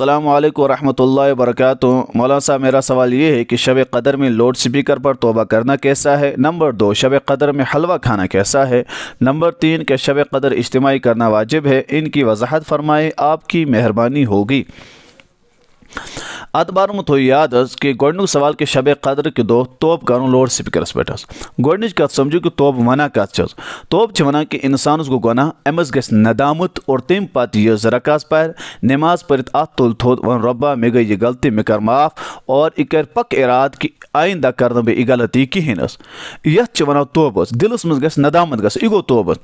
अल्लाम वरहमल वरक मौलाना साहब मेरा सवाल ये है कि शब कदर में लाउड स्पीकर पर तोबा करना कैसा है नंबर दो शब कदर में हलवा खाना कैसा है नंबर तीन के शब कदर इज्तमी करना वाजिब है इनकी वजाहत फरमाए आपकी मेहरबानी होगी अतबार तु तो याद कि गुक सवाल कि शब कदर के दो तोप कर लोड स्पीकर पे गोडन कत कि तोप वन कत अच्छा तोप वन कि इंसानस गो गुना अमस ग नदामत और तम पत यह रकास पार नमाज पढ़ अत तुल थोद वन रबा मे गई यह गलती मे कर माफ और यह कर पक इराद कि आइंदा कर बे यह गलती कहें ये वन तोब दिलस मज नदामत ग गो तोब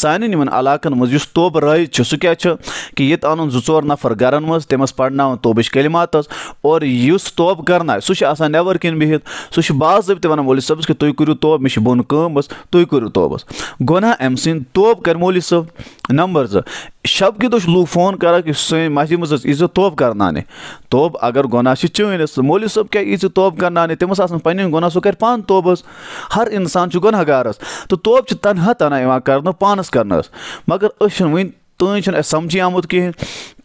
सान इलाकन मज तोब राइज सह क्या कि ये आनुन जो नफर गरन मज तम पढ़ना तोब कलिमात और युस तोब करना सह नबर कन बिहित सह बाबे वन मोली सबस कि तुम करू तौब मे बोन कम तुम करू तोबस गुना अम सद तोब कर मोली सब नंबर जो शब के दुख लू फोन कर सी मस्जिद मज ईजो तोब करनाने तोब अगर गुना से चनस मोली तो सब क्या ईज तौब करनाने तमस पे गुना सो कर पान तोबस हर इंसान गुनहगारस तो तौब तनह तना कर पानस कर मगर अच्छे वन तैं चुन समझी आमुत कहें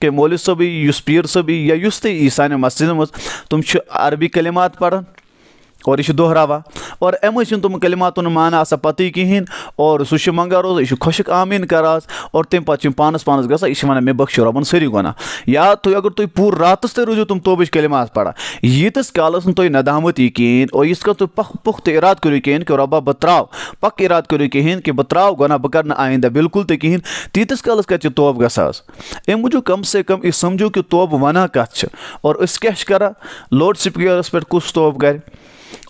कि मौलवी सब पीर सब या सान मस्जिद मज तुम अरबी कलिमात पढ़ान और यह दोहरावा और अमे तुम कलमातन माना आ पत कहें और सह मंगा रोज यह खुशक आमीन कराज और तम पे पानस पानस गा मे बख्शो रबन सारी गुना या तु तो अगर तुम पूर रातस तक रोजो तुम तोबच कलमात पड़ा यीतस कालस तुम नदामत यी कहें और यीस तुम पख पुख तो इराद करू कहें कि रबा बह त्रा पक इरा करू कहें कि बह त्रा गुना बह कर आइंदा बिल्कुल तो कहें तीतस कालस कत तोब ग अम मूजू कम से कम यह समझू कि तोब वना कत और क्या करा लोड स्पीकर पे कुस तोब कर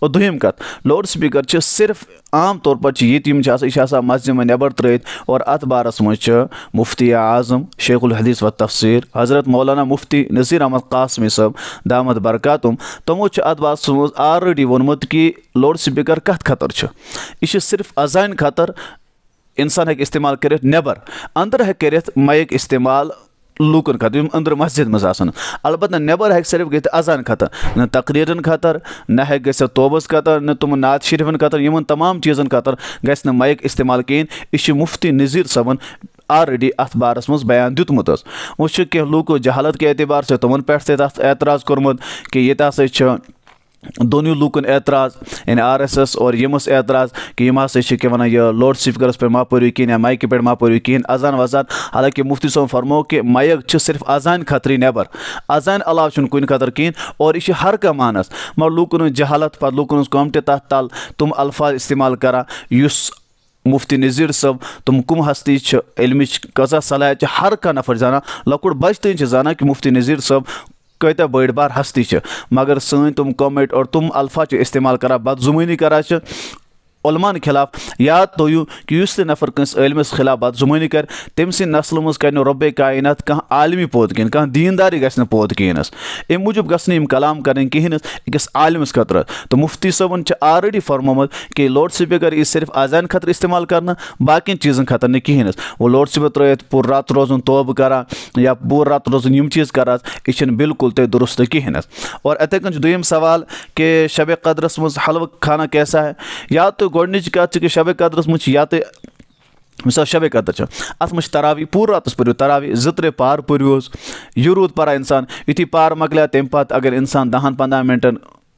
और दुम कत लाउड स्पीकर सिर्फ आम तौर पर ये मस्जिद में नबर त्रित और अत बारस मज मुफ्ती आजम शेख हदीस व तफसर हज़रत मौलाना मुफ्ती नज़ीर अहमद कासमी सब दामद बरकातुम तमो अत बारस आलरेडी वोनमुत कि लोड स्पीकर कत खतर यह सिर्फ अजान खतर इंसान हे इस्तेमाल कर नबर अंदर हे कर माइक इस्तेमाल लूकन खत अंदर मस्जिद मज अलबत् नबर हे सिर्फ गई अजान खतर न तकरीरन खतर न हे ग तोबस खतर न तुम नात शरीफन खतर इन तमाम चीज़न खतर ग माइक इस्तेमाल कहें यह मुफ्ती नज़ीर सबन आलरेडी अत बारस मज बयान दुत वह कह लूको जहालत के अतबार से तुम पे एतराज़ कर्मुत कि ये हसा दोनों लूकन एतराज यानी आर एस एस और यमस एतराज कि यम हसा कि वन यह लोड स्पीकर पे मा पू कहें माइक पे मा पू कहें अजान वजान हालांकि मुफ्ती सोन फरमो कि माइक सिर्फ अजान खतरी नबर अजान अलाव कुन खतर कहें और यह हर कह मानस मगर लूकन जहालत पे लूकन कम तथ तल तुम अल्फा इस्तेमाल करा मुफ्ती नज़ीर सब तुम कम हस्ती इलम कजा सलाह हर कह नफर जाना लकुट बच तुम जाना कि मुफ्ती नज़ीर सब कत बड़ बार हस्ती मगर सन तुम कमेंट और तुम अल्फा इस्तेमाल कर बदजुमनी करान उलमान खिलाफ याद तुयू कि उस नफर कंसमस खिलाफ बदजुमानी कर तम सद नसल कर रब कायन कह आलमी पोद कह कह दीनदारी गस पोद कहन अमे मूजूब गस कलम करें कहन अकिस तो मुफ्ती सबन आलरेडी फरमोम कि लोड स्पीकर इस सिर्फ अजान खतर इस्तेमाल कर बाकी चीजन खतर नहीं कोड स्पीकर त्रो पू रात तौब करा या पू रोज रोजन यम चीज़ करा यह बिल्कुल तक दुरुस्त कहन और इतने कन दवाल कि शब कदरस मलव खाना कैसा है याद तो تہٕ گۄڈٕنِچ کَتھ چھِ کہِ شَبِ قدرَس منٛز چھِ یا تہِ مِثال شَبِ قدر چھِ اَتھ منٛز چھِ تَراوی پوٗرٕ راتَس پٔرِو تَراوی زٕ ترٛےٚ پار پٔرِو حظ یہِ روٗد پَران اِنسان یُتھُے پار مۄکلیو تمہِ پَتہٕ اگر اِنسان دَہَن پنٛدہَن مِنٹَن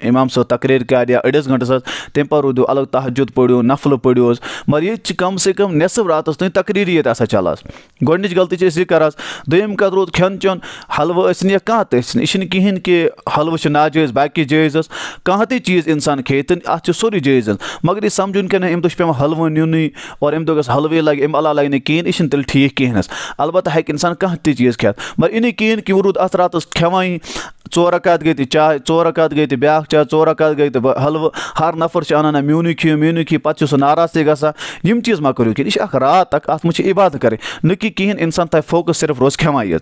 इमाम सो तकरीर कर या अड़स घंटस तम पूद अलग तहजुद पड़ो नफल पड़ो मगर ये कम से कम नसब रात तुम तकरीर ये चल गच गलती है कर दुम कद रूद खेन चेन हलव या कह तीन कहें कि हलव से नाजायज बाकी जायजस कह त चीज इंसान खे तो अत सोरी जायजन मगर यह समझ कम दुख पे हलव नुन और अम दुख हलवे लगे अम लगे ना कहें यह तेल ठीक कहें अलबत् हे इंसान कह तीज खेत मगर इन कहें कि वह रूद अत रात खेवानी रकात गई चाय रकात गई ब्या चाय रकात गई तो हलव हर नफर से अनाना म्यूनु खे म्यूनु खे पे सह नाराज तक गम चीज मा करू कह रात अक अत मुझे इबादत करें ना कहें इंसान तय फोकस सिर्फ रोज खेवान ये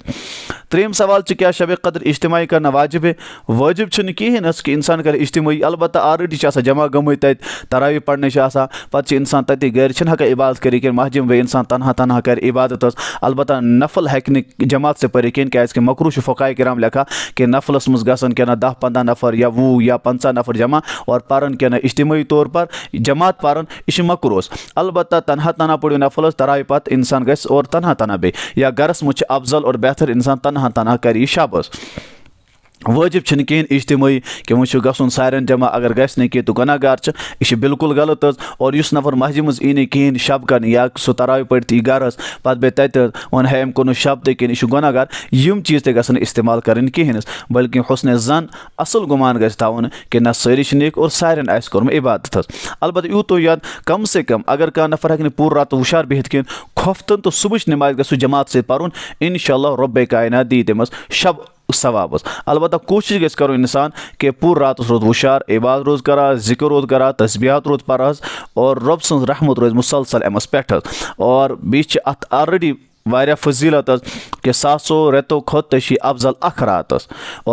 त्रम सवाल क्या शब कदर इजमा करना वाजिब है वाजिब कहें कि इंसान करे इजमी अलबत् आलरेडी से जमा गम तरावी पड़ने से आसान पे इंसान तत् ग इबादत करी कि महजिम वे इंसान तनहा तनहा कर इबादत अलबत् नफल हे जमात से पे क्या क्या मकरू फ़ोक कराम लखा कि नफल محلس مز گژھن کنا نہ دہ پنٛداہ نفر یا وُہ یا پنٛژاہ نفر جمع اور پارن کنا اجتماعی طور پر جماعت پارن یہِ مکروس البتہ تنہا تنہا پٔرِو نفلس تراوِ پت انسان گژھِ اور تنہا تنہا بے یا گرس مچ افضل اور بہتر انسان تنہا تنہا کری شابس वाजिब छन कहें इज्तमी कि वह ग सारे जमा अगर गस गह कह तो गुनागार यह बिल्कुल गलत और इस नफर महजि मज इन कहें शब कर या सह तराव पड़ती यह गर पत पे तत वन है अम कौन शब तक यह गुनागार यम चीज़ तक इस्तेमाल करें कहें बल्कि हसन जन असल गुमान गवन कि ना सारी निक और सारे आस कर्म इबादत अलबत् यूत याद कम से कम अगर कह नफर हे पू रात वुशार बहत कहें खोफ्तन तो सुबह नमाज गु जमात सत पुन इन रब कायनात दी तमस शब सवाब अलबत् कोशिश गज इंसान कि पूरे रात रोज वुशार इबाद रोज करा जिक्र रोज कर तस्बियात रोज पर और रब सहमत रोज मुसलसल एम पे और बीच अत वह फजीलत कि सासो रेतो खोत अफजल अख रात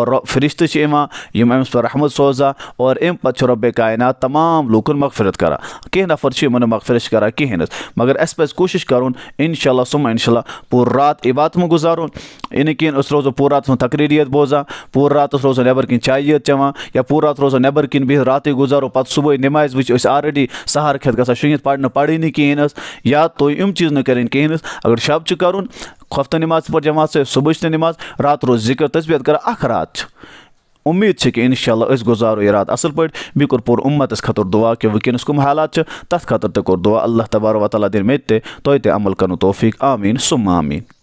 और फरिश्त अम्स पर रहमत सोजा और अम पे रब कायन तमाम लूकन मगफरत करा कह नफर इन मगफरश करा कहें मगर अस पे कोशिश कर इनशा सुम इनशा पूर रात इबात में गुजारन इन कहें रोजो पूर रात में तकरीरियत बोजा पूर रात रोजो नबर कि चाय चवान या पूर रात रोज नबर कि बिह रात गुजारो पे सुबह नमाज वह आलरेडी सहार खेत गा शुत पड़ने पड़े नी कह या तुम इम चीज़ ना करें कहें अगर शब्द कर खफ्त नमाज पर से सुबह नमाज रात रोज जिक्र तस्बीत कर अख रात उम्मीद है कि इनशाला गुजारो यह रात असल पे बे कोर उम्मत खतर दुआ कि वनस कम हालात तथ खतर तुर दुआ अल्लाह तबार वाली दिन मे तय तो अमल कर तोफीक आमीन सुम आमीन